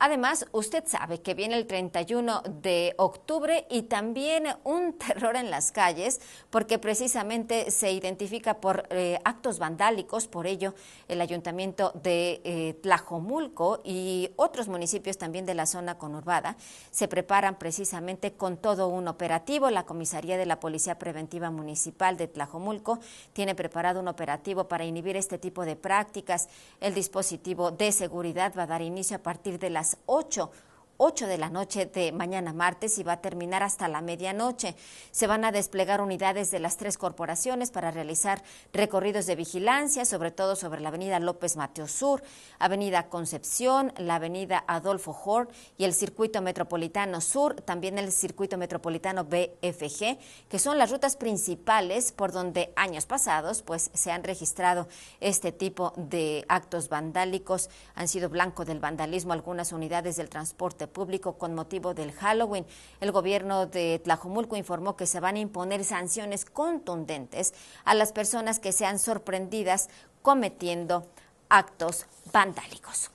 Además, usted sabe que viene el 31 de octubre y también un terror en las calles porque precisamente se identifica por eh, actos vandálicos. Por ello, el ayuntamiento de eh, Tlajomulco y otros municipios también de la zona conurbada se preparan precisamente con todo un operativo. La comisaría de la Policía Preventiva Municipal de Tlajomulco tiene preparado un operativo para inhibir este tipo de prácticas. El dispositivo de seguridad va a dar inicio a partir de las las 8. 8 de la noche de mañana martes y va a terminar hasta la medianoche. Se van a desplegar unidades de las tres corporaciones para realizar recorridos de vigilancia, sobre todo sobre la avenida López Mateo Sur, avenida Concepción, la avenida Adolfo Horn y el circuito metropolitano Sur, también el circuito metropolitano BFG, que son las rutas principales por donde años pasados pues se han registrado este tipo de actos vandálicos, han sido blanco del vandalismo algunas unidades del transporte público con motivo del Halloween. El gobierno de Tlajomulco informó que se van a imponer sanciones contundentes a las personas que sean sorprendidas cometiendo actos vandálicos.